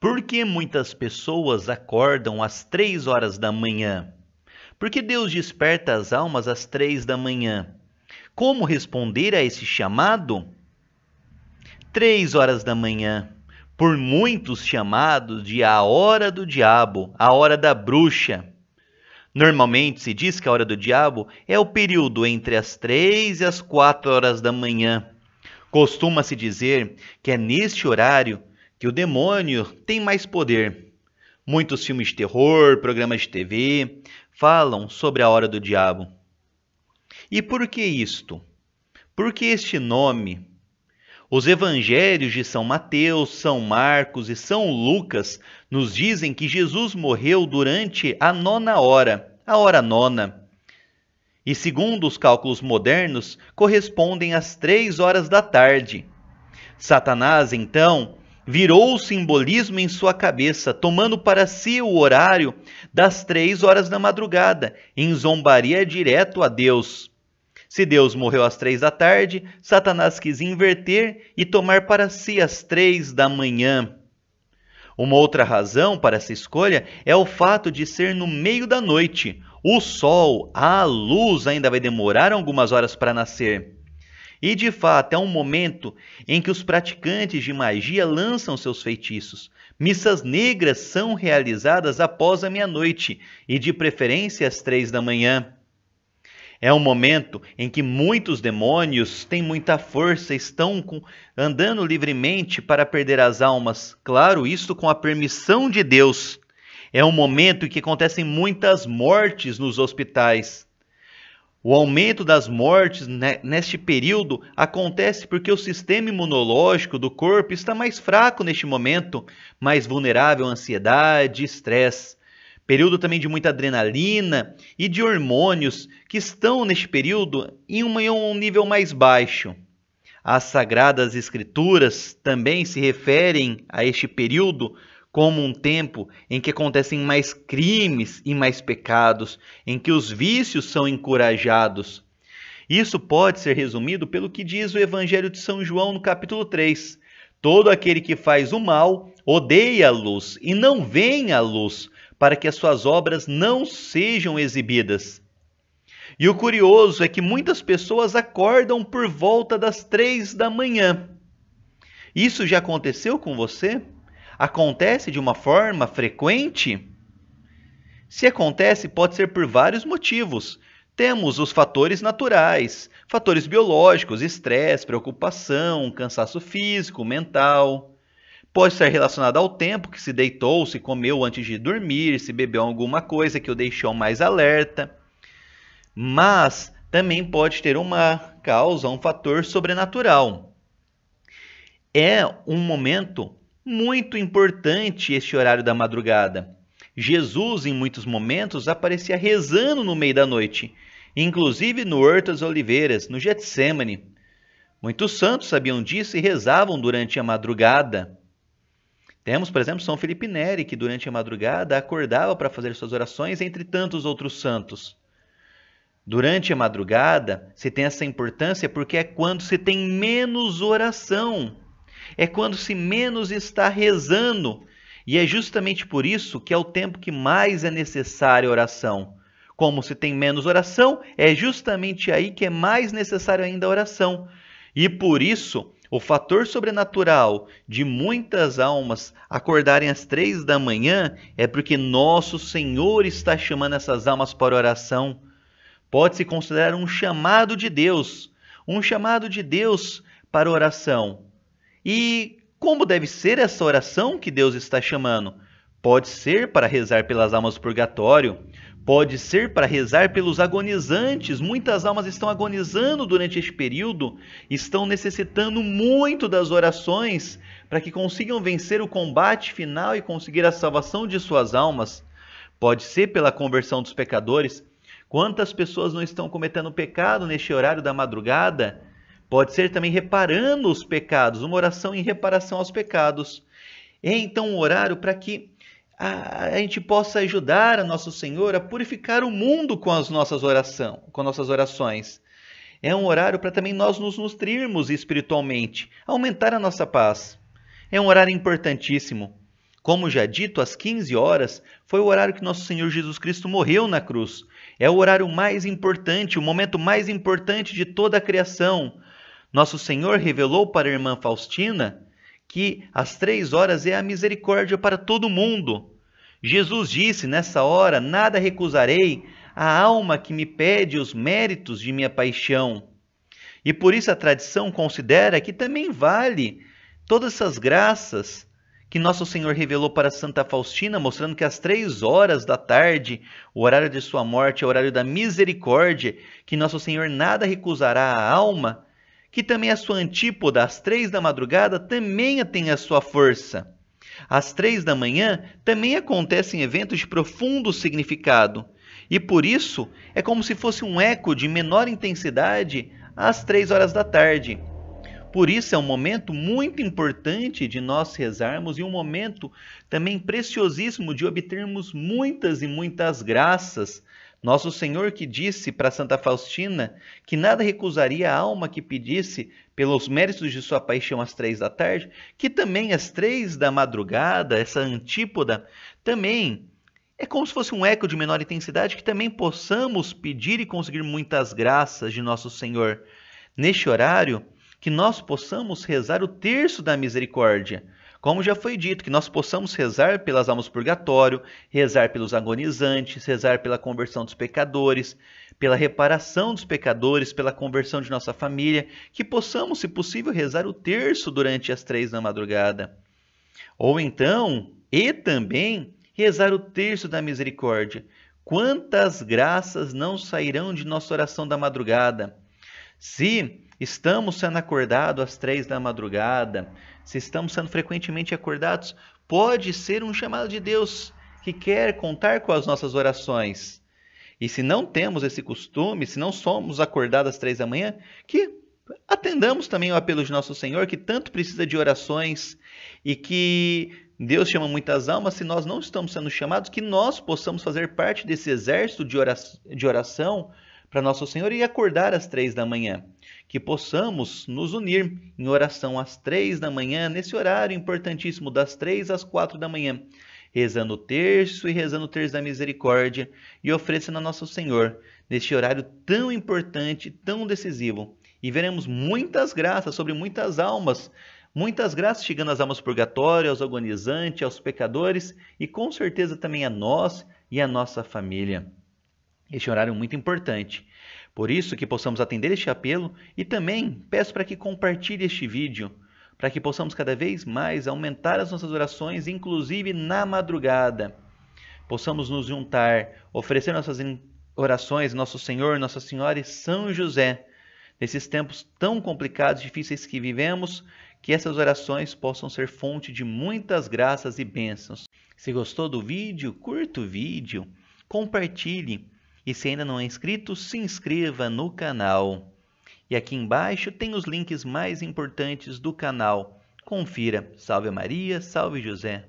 Por que muitas pessoas acordam às três horas da manhã? Por que Deus desperta as almas às três da manhã? Como responder a esse chamado? Três horas da manhã, por muitos chamados de a hora do diabo, a hora da bruxa. Normalmente se diz que a hora do diabo é o período entre as três e as quatro horas da manhã. Costuma-se dizer que é neste horário que o demônio tem mais poder. Muitos filmes de terror, programas de TV falam sobre a hora do diabo. E por que isto? Por que este nome? Os evangelhos de São Mateus, São Marcos e São Lucas nos dizem que Jesus morreu durante a nona hora, a hora nona. E segundo os cálculos modernos, correspondem às três horas da tarde. Satanás, então, virou o simbolismo em sua cabeça, tomando para si o horário das três horas da madrugada, em zombaria direto a Deus. Se Deus morreu às três da tarde, Satanás quis inverter e tomar para si as três da manhã. Uma outra razão para essa escolha é o fato de ser no meio da noite. O sol, a luz ainda vai demorar algumas horas para nascer. E de fato é um momento em que os praticantes de magia lançam seus feitiços. Missas negras são realizadas após a meia-noite e de preferência às três da manhã. É um momento em que muitos demônios têm muita força, estão com, andando livremente para perder as almas. Claro, isto com a permissão de Deus. É um momento em que acontecem muitas mortes nos hospitais. O aumento das mortes neste período acontece porque o sistema imunológico do corpo está mais fraco neste momento, mais vulnerável à ansiedade, estresse. Período também de muita adrenalina e de hormônios que estão neste período em, em um nível mais baixo. As sagradas escrituras também se referem a este período como um tempo em que acontecem mais crimes e mais pecados, em que os vícios são encorajados. Isso pode ser resumido pelo que diz o Evangelho de São João no capítulo 3. Todo aquele que faz o mal odeia a luz e não vem à luz, para que as suas obras não sejam exibidas. E o curioso é que muitas pessoas acordam por volta das três da manhã. Isso já aconteceu com você? acontece de uma forma frequente? Se acontece, pode ser por vários motivos. Temos os fatores naturais, fatores biológicos, estresse, preocupação, cansaço físico, mental. Pode ser relacionado ao tempo que se deitou, se comeu antes de dormir, se bebeu alguma coisa que o deixou mais alerta. Mas também pode ter uma causa, um fator sobrenatural. É um momento muito importante este horário da madrugada. Jesus, em muitos momentos, aparecia rezando no meio da noite, inclusive no Horto das Oliveiras, no Getsemane. Muitos santos sabiam disso e rezavam durante a madrugada. Temos, por exemplo, São Felipe Neri, que durante a madrugada acordava para fazer suas orações, entre tantos outros santos. Durante a madrugada, se tem essa importância porque é quando se tem menos oração é quando se menos está rezando. E é justamente por isso que é o tempo que mais é necessária oração. Como se tem menos oração, é justamente aí que é mais necessário ainda a oração. E por isso, o fator sobrenatural de muitas almas acordarem às três da manhã é porque nosso Senhor está chamando essas almas para oração. Pode-se considerar um chamado de Deus, um chamado de Deus para oração. E como deve ser essa oração que Deus está chamando? Pode ser para rezar pelas almas do purgatório, pode ser para rezar pelos agonizantes. Muitas almas estão agonizando durante este período, estão necessitando muito das orações para que consigam vencer o combate final e conseguir a salvação de suas almas. Pode ser pela conversão dos pecadores. Quantas pessoas não estão cometendo pecado neste horário da madrugada? Pode ser também reparando os pecados, uma oração em reparação aos pecados. É então um horário para que a, gente possa ajudar a nosso Senhor a purificar o mundo com as nossas oração, com nossas orações. É um horário para também nós nos nutrirmos espiritualmente, aumentar a nossa paz. É um horário importantíssimo. Como já dito, às 15 horas foi o horário que nosso Senhor Jesus Cristo morreu na cruz. É o horário mais importante, o momento mais importante de toda a criação, nosso Senhor revelou para a irmã Faustina que as três horas é a misericórdia para todo mundo. Jesus disse: Nessa hora nada recusarei à alma que me pede os méritos de minha paixão. E por isso a tradição considera que também vale todas essas graças que Nosso Senhor revelou para Santa Faustina, mostrando que às três horas da tarde, o horário de sua morte, é o horário da misericórdia, que Nosso Senhor nada recusará à alma que também a sua antípoda às três da madrugada também tem a sua força. Às três da manhã também acontecem eventos de profundo significado, e por isso é como se fosse um eco de menor intensidade às três horas da tarde. Por isso é um momento muito importante de nós rezarmos e um momento também preciosíssimo de obtermos muitas e muitas graças nosso Senhor que disse para Santa Faustina que nada recusaria a alma que pedisse pelos méritos de sua paixão às três da tarde, que também às três da madrugada, essa antípoda, também é como se fosse um eco de menor intensidade que também possamos pedir e conseguir muitas graças de Nosso Senhor. Neste horário, que nós possamos rezar o terço da misericórdia, como já foi dito, que nós possamos rezar pelas almas purgatório, rezar pelos agonizantes, rezar pela conversão dos pecadores, pela reparação dos pecadores, pela conversão de nossa família, que possamos, se possível, rezar o terço durante as três da madrugada. Ou então, e também, rezar o terço da misericórdia. Quantas graças não sairão de nossa oração da madrugada? Se estamos sendo acordados às três da madrugada, se estamos sendo frequentemente acordados, pode ser um chamado de Deus que quer contar com as nossas orações. E se não temos esse costume, se não somos acordados às três da manhã, que atendamos também o apelo de nosso Senhor, que tanto precisa de orações e que Deus chama muitas almas. Se nós não estamos sendo chamados, que nós possamos fazer parte desse exército de oração, de oração para nosso Senhor e acordar às três da manhã que possamos nos unir em oração às três da manhã, nesse horário importantíssimo, das três às quatro da manhã, rezando o terço e rezando o terço da misericórdia e oferecendo a Nosso Senhor, neste horário tão importante, tão decisivo. E veremos muitas graças sobre muitas almas muitas graças chegando às almas purgatórias, aos agonizantes, aos pecadores e com certeza também a nós e a nossa família. Este horário é muito importante. Por isso que possamos atender este apelo e também peço para que compartilhe este vídeo, para que possamos cada vez mais aumentar as nossas orações, inclusive na madrugada. Possamos nos juntar, oferecer nossas orações, nosso Senhor, Nossa Senhora e São José. Nesses tempos tão complicados, difíceis que vivemos, que essas orações possam ser fonte de muitas graças e bênçãos. Se gostou do vídeo, curta o vídeo, compartilhe e se ainda não é inscrito, se inscreva no canal. E aqui embaixo tem os links mais importantes do canal. Confira. Salve Maria, salve José.